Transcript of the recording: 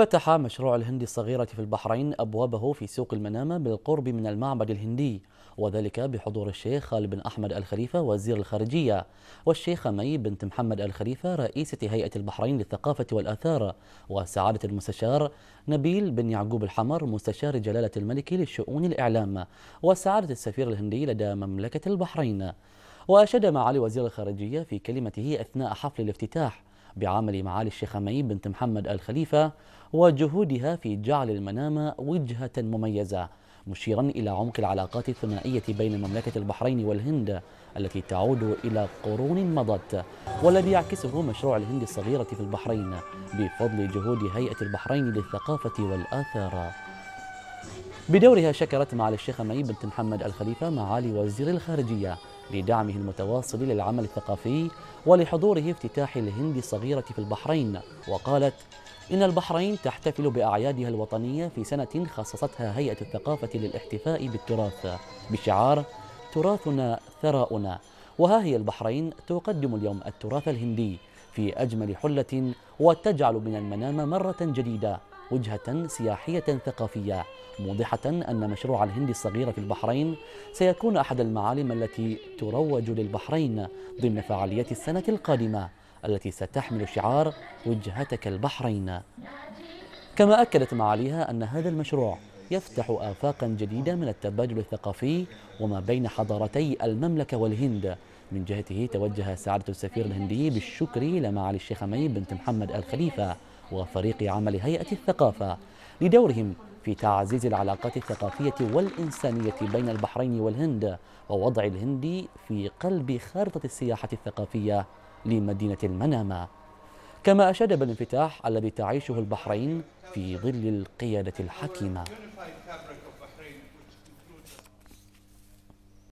فتح مشروع الهند الصغيرة في البحرين أبوابه في سوق المنامة بالقرب من المعبد الهندي وذلك بحضور الشيخ خالد بن أحمد الخليفة وزير الخارجية والشيخ مي بنت محمد الخليفة رئيسة هيئة البحرين للثقافة والآثار وسعادة المستشار نبيل بن يعقوب الحمر مستشار جلالة الملك للشؤون الإعلام وسعادة السفير الهندي لدى مملكة البحرين وأشاد معالي وزير الخارجية في كلمته أثناء حفل الافتتاح بعمل معالي الشيخ أمعي بنت محمد الخليفة وجهودها في جعل المنامة وجهة مميزة مشيرا إلى عمق العلاقات الثنائية بين مملكة البحرين والهند التي تعود إلى قرون مضت والذي يعكسه مشروع الهند الصغيرة في البحرين بفضل جهود هيئة البحرين للثقافة والآثار بدورها شكرت معالي الشيخ معي بنت محمد الخليفة معالي وزير الخارجية لدعمه المتواصل للعمل الثقافي ولحضوره افتتاح الهند الصغيرة في البحرين وقالت إن البحرين تحتفل بأعيادها الوطنية في سنة خصصتها هيئة الثقافة للاحتفاء بالتراث بشعار تراثنا ثراؤنا وها هي البحرين تقدم اليوم التراث الهندي في أجمل حلة وتجعل من المنام مرة جديدة وجهة سياحية ثقافية موضحة أن مشروع الهند الصغير في البحرين سيكون أحد المعالم التي تروج للبحرين ضمن فعاليات السنة القادمة التي ستحمل شعار وجهتك البحرين كما أكدت معاليها أن هذا المشروع يفتح آفاقا جديدة من التبادل الثقافي وما بين حضارتي المملكة والهند من جهته توجه سعادة السفير الهندي بالشكر لمعالي الشيخ مي بنت محمد الخليفة وفريق عمل هيئة الثقافة لدورهم في تعزيز العلاقات الثقافية والإنسانية بين البحرين والهند ووضع الهند في قلب خارطة السياحة الثقافية لمدينة المنامة كما أشاد بالانفتاح الذي تعيشه البحرين في ظل القيادة الحكيمة